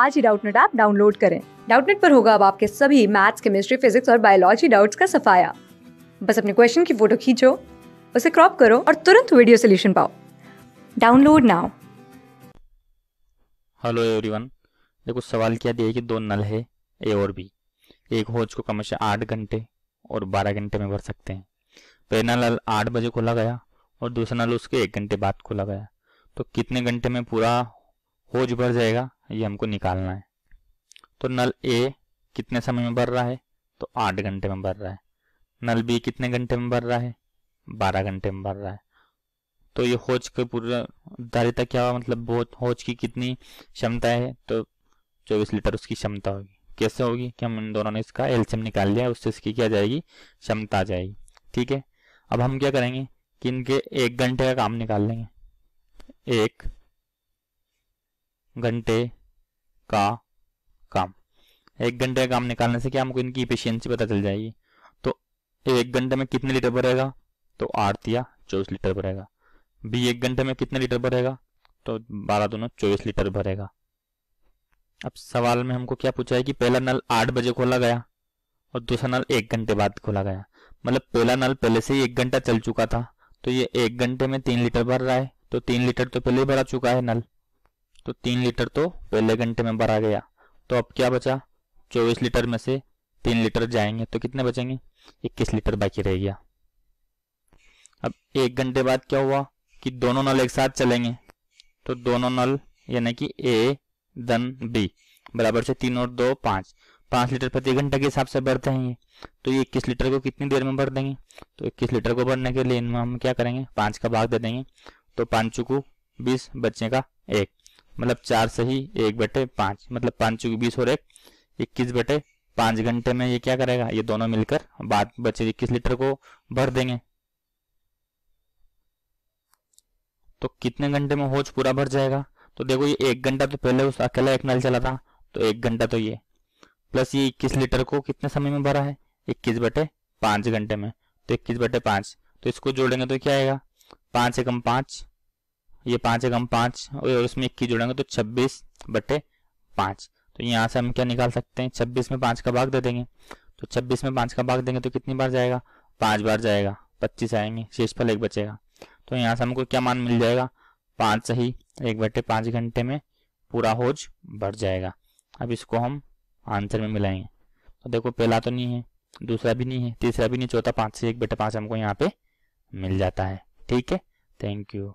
आज ही Doubtnut app download करें डाउटनेट पर होगा अब आपके सभी मैथ्स केमिस्ट्री फिजिक्स और बायोलॉजी डाउट्स का सफाया बस अपने क्वेश्चन की फोटो खींचो उसे क्रॉप करो और तुरंत वीडियो सोल्यूशन पाओ डाउनलोड नाउ हेलो एवरीवन देखो सवाल क्या दिया कि दो नल है ए और बी एक होज को कम से आठ घंटे और बारह घंटे में भर सकते हैं पहला नल आठ बजे खोला गया और दूसरा नल उसके एक घंटे बाद खोला गया तो कितने घंटे में पूरा होज भर जाएगा ये हमको निकालना है तो नल ए कितने समय में भर रहा है तो आठ घंटे में भर रहा है नल बी कितने घंटे में भर रहा है बारह घंटे में भर रहा है तो ये होज के पूरा दारिता क्या हुआ मतलब होज की कितनी क्षमता है तो चौबीस लीटर उसकी क्षमता होगी कैसे होगी कि हम इन दोनों ने इसका एल्शियम निकाल लिया उससे इसकी क्या जाएगी क्षमता आ जाएगी ठीक है अब हम क्या करेंगे कि इनके एक घंटे का काम निकाल लेंगे एक घंटे का काम एक घंटे का काम निकालने से क्या हमको इनकी इफिशियंसी पता चल जाएगी तो एक घंटे में कितने लीटर भरेगा तो आठ या चौबीस लीटर भरेगा बी एक घंटे में कितने लीटर भरेगा तो बारह दोनों चौबीस लीटर भरेगा अब सवाल में हमको क्या पूछा है कि पहला नल आठ बजे खोला गया और दूसरा नल एक घंटे बाद खोला गया मतलब पहला नल पहले से ही एक घंटा चल चुका था तो ये एक घंटे में तीन लीटर भर रहा है तो तीन लीटर तो पहले ही भरा चुका है नल तो तीन लीटर तो पहले घंटे में भरा गया तो अब क्या बचा चौबीस लीटर में से तीन लीटर जाएंगे तो कितने बचेंगे इक्कीस लीटर बाकी रह गया अब एक घंटे बाद क्या हुआ कि दोनों नल एक साथ चलेंगे तो दोनों नल यानी कि ए धन बी बराबर से तीन और दो पांच पांच लीटर प्रति घंटे के हिसाब से भरते हैं ये तो ये इक्कीस लीटर को कितनी देर में भर देंगे तो इक्कीस लीटर को भरने के लिए इनमें हम क्या करेंगे पांच का भाग दे देंगे तो पांच चुकू बीस बच्चे का एक मतलब चार से ही एक बटे पांच मतलब पांच चूंकि बीस और एक इक्कीस बटे पांच घंटे में ये क्या करेगा ये दोनों मिलकर बाद बचे इक्कीस लीटर को भर देंगे तो कितने घंटे में होज पूरा भर जाएगा तो देखो ये एक घंटा तो पहले उस अकेला एक नल चला था तो एक घंटा तो ये प्लस ये इक्कीस लीटर को कितने समय में भरा है इक्कीस बटे पांच घंटे में तो इक्कीस बटे पांच तो इसको जोड़ेंगे तो क्या आएगा पांच एकम पांच ये एक हम पांच और उसमें इक्कीस जोड़ेंगे तो छब्बीस बटे पांच तो यहाँ से हम क्या निकाल सकते हैं छब्बीस में पांच का भाग दे देंगे तो छब्बीस में पांच का भाग देंगे तो कितनी बार जाएगा पांच बार जाएगा पच्चीस आएंगे शेष फल एक बचेगा तो यहाँ से हमको क्या मान मिल जाएगा पांच ही एक बटे पांच घंटे में पूरा होज भर जाएगा अब इसको हम आंसर में मिलाएंगे तो देखो पहला तो नहीं है दूसरा भी नहीं है तीसरा भी नहीं चौथा पांच से एक बटे पांच हमको यहाँ पे मिल जाता है ठीक है थैंक यू